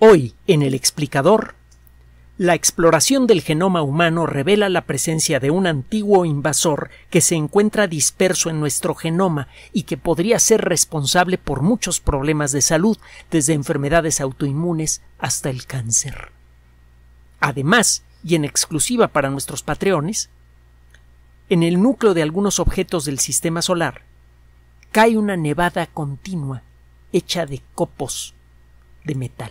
Hoy, en el explicador, la exploración del genoma humano revela la presencia de un antiguo invasor que se encuentra disperso en nuestro genoma y que podría ser responsable por muchos problemas de salud, desde enfermedades autoinmunes hasta el cáncer. Además, y en exclusiva para nuestros patreones, en el núcleo de algunos objetos del sistema solar cae una nevada continua hecha de copos de metal.